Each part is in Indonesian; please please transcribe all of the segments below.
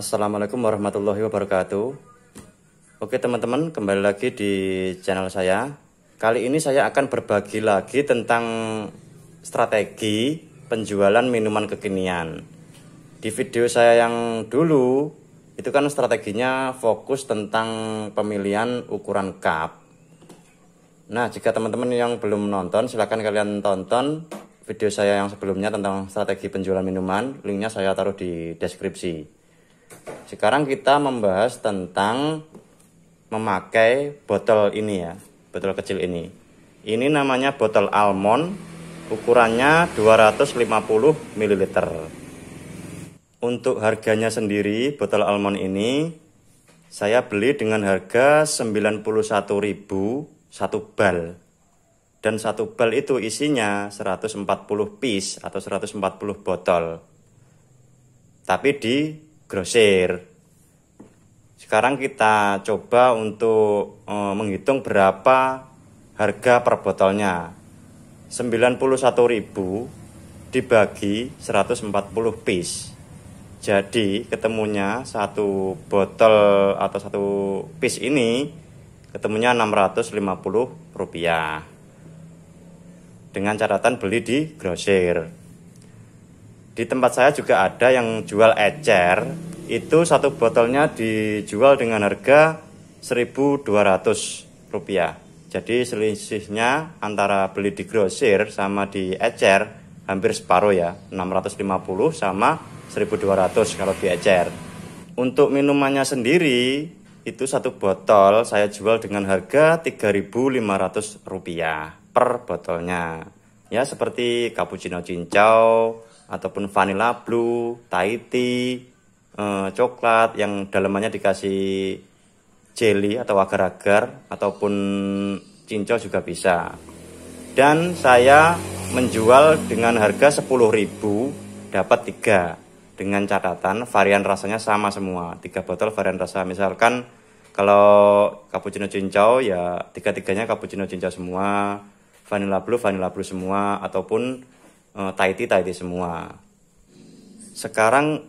Assalamualaikum warahmatullahi wabarakatuh Oke teman-teman kembali lagi di channel saya Kali ini saya akan berbagi lagi tentang strategi penjualan minuman kekinian Di video saya yang dulu itu kan strateginya fokus tentang pemilihan ukuran cup Nah jika teman-teman yang belum nonton silahkan kalian tonton video saya yang sebelumnya tentang strategi penjualan minuman Linknya saya taruh di deskripsi sekarang kita membahas tentang memakai botol ini ya, botol kecil ini. Ini namanya botol almond, ukurannya 250 ml. Untuk harganya sendiri, botol almond ini saya beli dengan harga 91.000 satu bal. Dan satu bal itu isinya 140 piece atau 140 botol. Tapi di grosir. Sekarang kita coba untuk e, menghitung berapa harga per botolnya. 91.000 dibagi 140 piece. Jadi ketemunya satu botol atau satu piece ini ketemunya 650 rupiah dengan catatan beli di grosir di tempat saya juga ada yang jual ecer, itu satu botolnya dijual dengan harga 1.200 rupiah. Jadi selisihnya antara beli di grosir sama di ecer hampir separuh ya, 650 sama 1.200 kalau di ecer. Untuk minumannya sendiri itu satu botol saya jual dengan harga 3.500 rupiah per botolnya. Ya seperti cappuccino cincau, ataupun vanilla blue, tahiti, eh, coklat yang dalamannya dikasih jelly atau agar-agar ataupun cincau juga bisa. Dan saya menjual dengan harga 10.000 dapat 3 dengan catatan varian rasanya sama semua. 3 botol varian rasa misalkan kalau cappuccino cincau ya tiga-tiganya cappuccino cincau semua, vanilla blue vanilla blue semua ataupun uh, eh, Taiti Taiti semua. Sekarang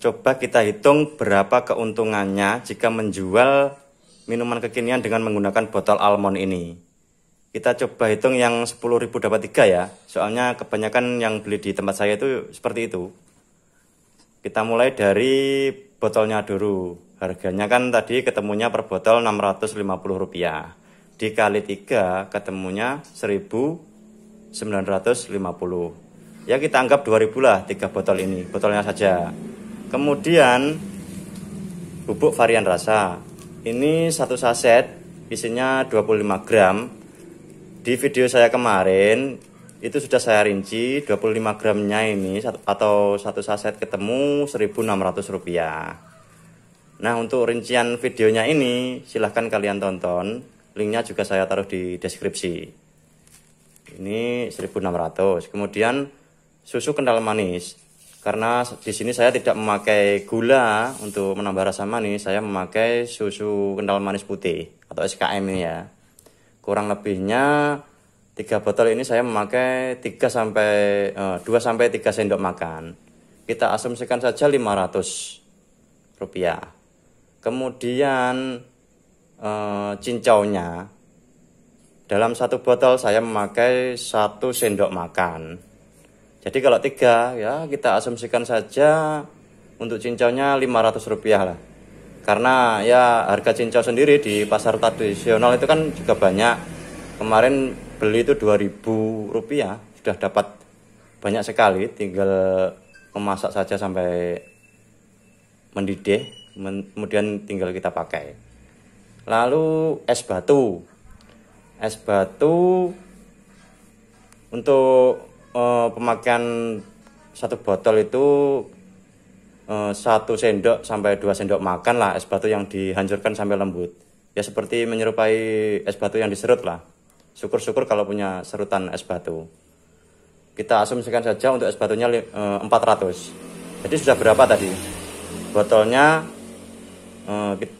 coba kita hitung berapa keuntungannya jika menjual minuman kekinian dengan menggunakan botol almond ini. Kita coba hitung yang 10.000 dapat 3 ya. Soalnya kebanyakan yang beli di tempat saya itu seperti itu. Kita mulai dari botolnya dulu. Harganya kan tadi ketemunya per botol 650 rupiah. Dikali 3 ketemunya 950 ya kita anggap 2000 lah tiga botol ini botolnya saja kemudian bubuk varian rasa ini satu saset isinya 25 gram di video saya kemarin itu sudah saya rinci 25 gramnya ini atau satu saset ketemu 1600 rupiah nah untuk rincian videonya ini silahkan kalian tonton linknya juga saya taruh di deskripsi ini 1600 kemudian susu kental manis karena di sini saya tidak memakai gula untuk menambah rasa manis saya memakai susu kental manis putih atau SKM ini ya kurang lebihnya tiga botol ini saya memakai 3 sampai eh, 2 sampai 3 sendok makan kita asumsikan saja 500 rupiah kemudian eh, cincaunya dalam satu botol saya memakai satu sendok makan. Jadi kalau tiga ya kita asumsikan saja untuk cincaunya lima ratus rupiah lah. Karena ya harga cincau sendiri di pasar tradisional itu kan juga banyak. Kemarin beli itu 2000 rupiah sudah dapat banyak sekali tinggal memasak saja sampai mendidih kemudian tinggal kita pakai lalu es batu es batu untuk uh, pemakaian satu botol itu eh, satu sendok sampai dua sendok makan lah es batu yang dihancurkan sampai lembut ya seperti menyerupai es batu yang diserut lah syukur-syukur kalau punya serutan es batu kita asumsikan saja untuk es batunya uh, eh, 400 jadi sudah berapa tadi botolnya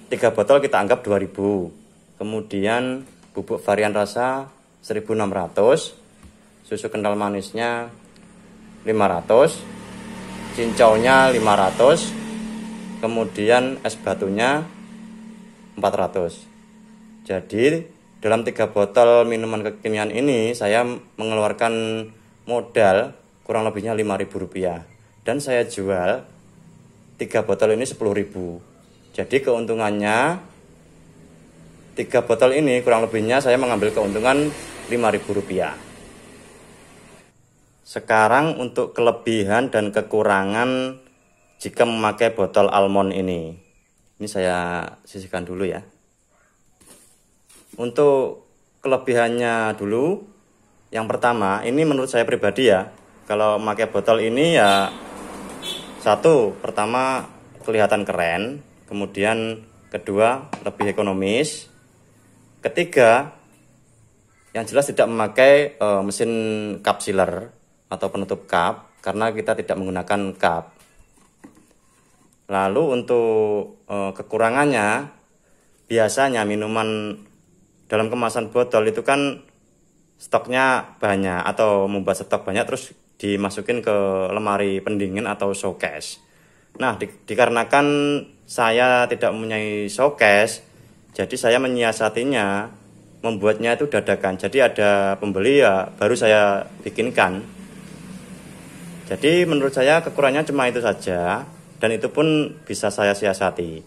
tiga botol kita anggap 2000 kemudian bubuk varian rasa 1600 susu kental manisnya 500 cincaunya 500 kemudian es batunya 400 jadi dalam tiga botol minuman kekinian ini saya mengeluarkan modal kurang lebihnya 5000 rupiah dan saya jual tiga botol ini 10.000 jadi keuntungannya tiga botol ini kurang lebihnya saya mengambil keuntungan Rp5.000. Sekarang untuk kelebihan dan kekurangan jika memakai botol almond ini. Ini saya sisihkan dulu ya. Untuk kelebihannya dulu, yang pertama ini menurut saya pribadi ya, kalau memakai botol ini ya satu, pertama kelihatan keren, kemudian kedua lebih ekonomis, Ketiga, yang jelas tidak memakai e, mesin cup atau penutup cup karena kita tidak menggunakan cup. Lalu untuk e, kekurangannya biasanya minuman dalam kemasan botol itu kan stoknya banyak atau membuat stok banyak terus dimasukin ke lemari pendingin atau showcase. Nah, di, dikarenakan saya tidak mempunyai showcase jadi saya menyiasatinya, membuatnya itu dadakan. Jadi ada pembeli ya baru saya bikinkan. Jadi menurut saya kekurangannya cuma itu saja dan itu pun bisa saya siasati.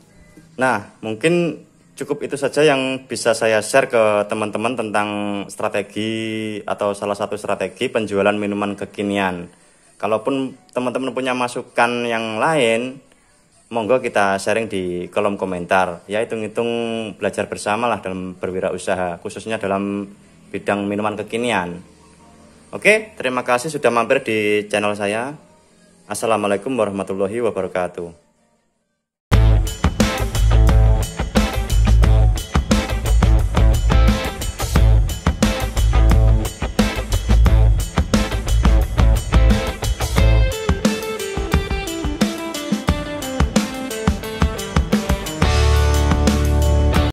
Nah, mungkin cukup itu saja yang bisa saya share ke teman-teman tentang strategi atau salah satu strategi penjualan minuman kekinian. Kalaupun teman-teman punya masukan yang lain, monggo kita sharing di kolom komentar ya hitung-hitung belajar bersama lah dalam berwirausaha khususnya dalam bidang minuman kekinian oke terima kasih sudah mampir di channel saya assalamualaikum warahmatullahi wabarakatuh